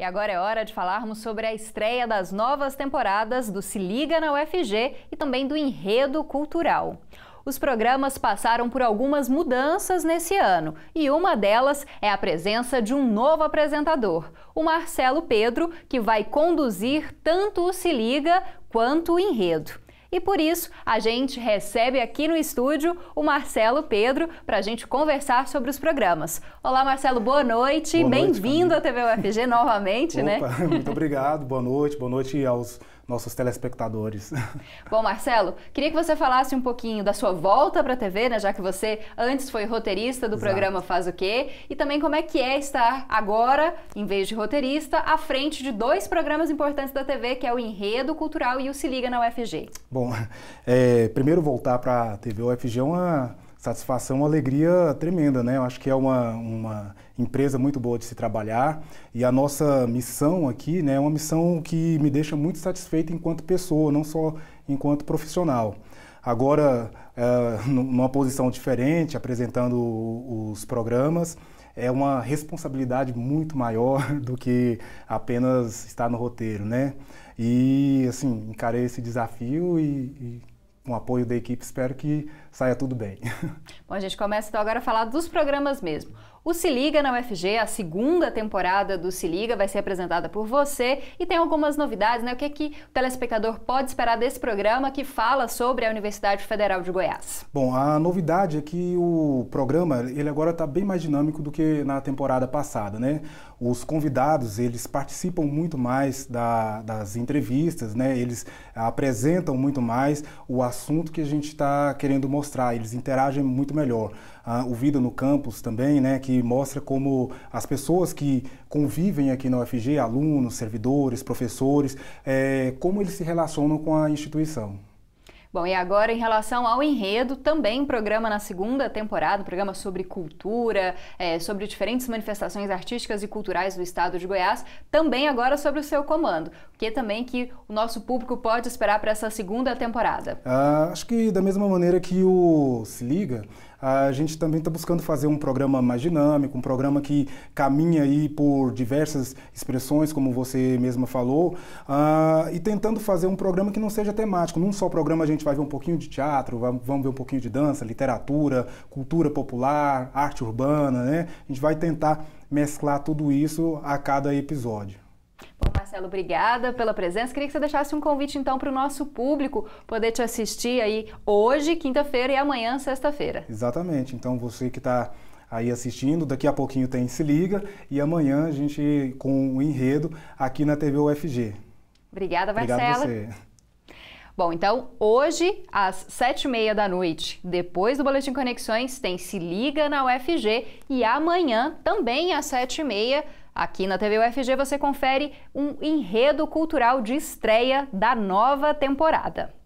E agora é hora de falarmos sobre a estreia das novas temporadas do Se Liga na UFG e também do Enredo Cultural. Os programas passaram por algumas mudanças nesse ano e uma delas é a presença de um novo apresentador, o Marcelo Pedro, que vai conduzir tanto o Se Liga quanto o Enredo. E por isso a gente recebe aqui no estúdio o Marcelo Pedro para a gente conversar sobre os programas. Olá, Marcelo, boa noite. Bem-vindo à TV UFG novamente, né? Opa, né? Muito obrigado, boa noite, boa noite aos nossos telespectadores. Bom, Marcelo, queria que você falasse um pouquinho da sua volta para a TV, né, já que você antes foi roteirista do Exato. programa Faz o Quê, e também como é que é estar agora, em vez de roteirista, à frente de dois programas importantes da TV, que é o Enredo Cultural e o Se Liga na UFG. Bom, Bom, é, primeiro voltar para a TV UFG é uma satisfação, uma alegria tremenda, né? Eu acho que é uma, uma empresa muito boa de se trabalhar e a nossa missão aqui né, é uma missão que me deixa muito satisfeito enquanto pessoa, não só enquanto profissional. Agora, é, numa posição diferente, apresentando os programas, é uma responsabilidade muito maior do que apenas estar no roteiro, né? E, assim, encarei esse desafio e, e com o apoio da equipe espero que saia tudo bem. Bom, a gente começa então agora a falar dos programas mesmo. O Se Liga na UFG, a segunda temporada do Se Liga, vai ser apresentada por você e tem algumas novidades, né? O que, é que o telespectador pode esperar desse programa que fala sobre a Universidade Federal de Goiás? Bom, a novidade é que o programa ele agora está bem mais dinâmico do que na temporada passada, né? Os convidados eles participam muito mais da, das entrevistas, né? Eles apresentam muito mais o assunto que a gente está querendo mostrar. Eles interagem muito melhor. Ah, o Vida no Campus também, né? Que que mostra como as pessoas que convivem aqui na UFG, alunos, servidores, professores, é, como eles se relacionam com a instituição. Bom, e agora em relação ao enredo, também programa na segunda temporada, um programa sobre cultura, é, sobre diferentes manifestações artísticas e culturais do estado de Goiás, também agora sobre o seu comando. O que é também que o nosso público pode esperar para essa segunda temporada? Ah, acho que da mesma maneira que o Se Liga, a gente também está buscando fazer um programa mais dinâmico, um programa que caminha aí por diversas expressões, como você mesma falou, uh, e tentando fazer um programa que não seja temático. Num só programa a gente vai ver um pouquinho de teatro, vamos ver um pouquinho de dança, literatura, cultura popular, arte urbana, né? A gente vai tentar mesclar tudo isso a cada episódio. Marcelo, obrigada pela presença. Queria que você deixasse um convite, então, para o nosso público poder te assistir aí hoje, quinta-feira, e amanhã, sexta-feira. Exatamente. Então, você que está aí assistindo. Daqui a pouquinho tem Se Liga e amanhã a gente com o um enredo aqui na TV UFG. Obrigada, Marcela. Obrigado você. Bom, então hoje, às sete e meia da noite, depois do Boletim Conexões, tem Se Liga na UFG e amanhã, também às sete e meia, Aqui na TV UFG você confere um enredo cultural de estreia da nova temporada.